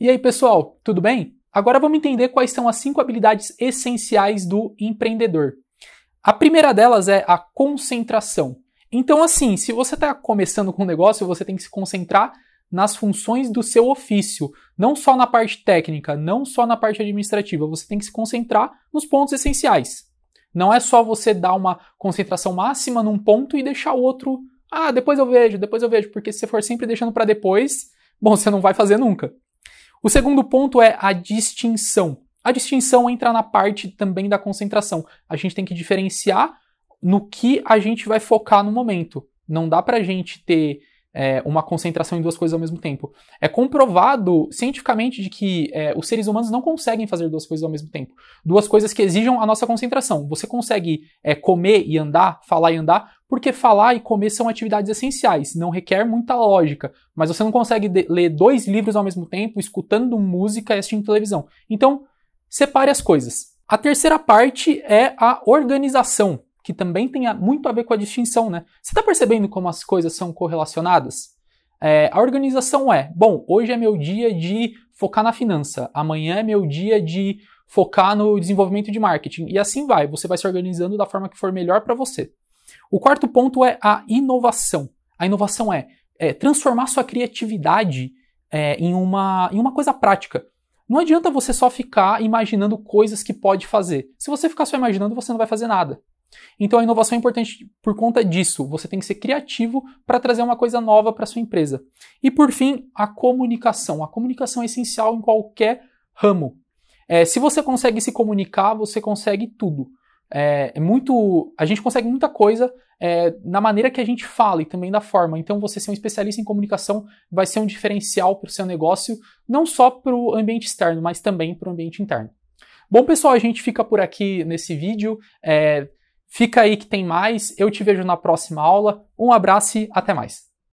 E aí, pessoal, tudo bem? Agora vamos entender quais são as cinco habilidades essenciais do empreendedor. A primeira delas é a concentração. Então, assim, se você está começando com um negócio, você tem que se concentrar nas funções do seu ofício, não só na parte técnica, não só na parte administrativa. Você tem que se concentrar nos pontos essenciais. Não é só você dar uma concentração máxima num ponto e deixar o outro, ah, depois eu vejo, depois eu vejo, porque se você for sempre deixando para depois, bom, você não vai fazer nunca. O segundo ponto é a distinção. A distinção entra na parte também da concentração. A gente tem que diferenciar no que a gente vai focar no momento. Não dá para a gente ter é, uma concentração em duas coisas ao mesmo tempo. É comprovado cientificamente de que é, os seres humanos não conseguem fazer duas coisas ao mesmo tempo. Duas coisas que exijam a nossa concentração. Você consegue é, comer e andar, falar e andar, porque falar e comer são atividades essenciais, não requer muita lógica, mas você não consegue ler dois livros ao mesmo tempo, escutando música e assistindo televisão. Então, separe as coisas. A terceira parte é a organização, que também tem muito a ver com a distinção, né? Você está percebendo como as coisas são correlacionadas? É, a organização é, bom, hoje é meu dia de focar na finança, amanhã é meu dia de focar no desenvolvimento de marketing, e assim vai, você vai se organizando da forma que for melhor para você. O quarto ponto é a inovação. A inovação é, é transformar sua criatividade é, em, uma, em uma coisa prática. Não adianta você só ficar imaginando coisas que pode fazer. Se você ficar só imaginando, você não vai fazer nada. Então a inovação é importante por conta disso. Você tem que ser criativo para trazer uma coisa nova para sua empresa. E por fim, a comunicação. A comunicação é essencial em qualquer ramo. É, se você consegue se comunicar, você consegue tudo. É, é, muito. A gente consegue muita coisa é, na maneira que a gente fala e também da forma. Então, você ser um especialista em comunicação vai ser um diferencial para o seu negócio, não só para o ambiente externo, mas também para o ambiente interno. Bom, pessoal, a gente fica por aqui nesse vídeo. É, fica aí que tem mais. Eu te vejo na próxima aula. Um abraço e até mais.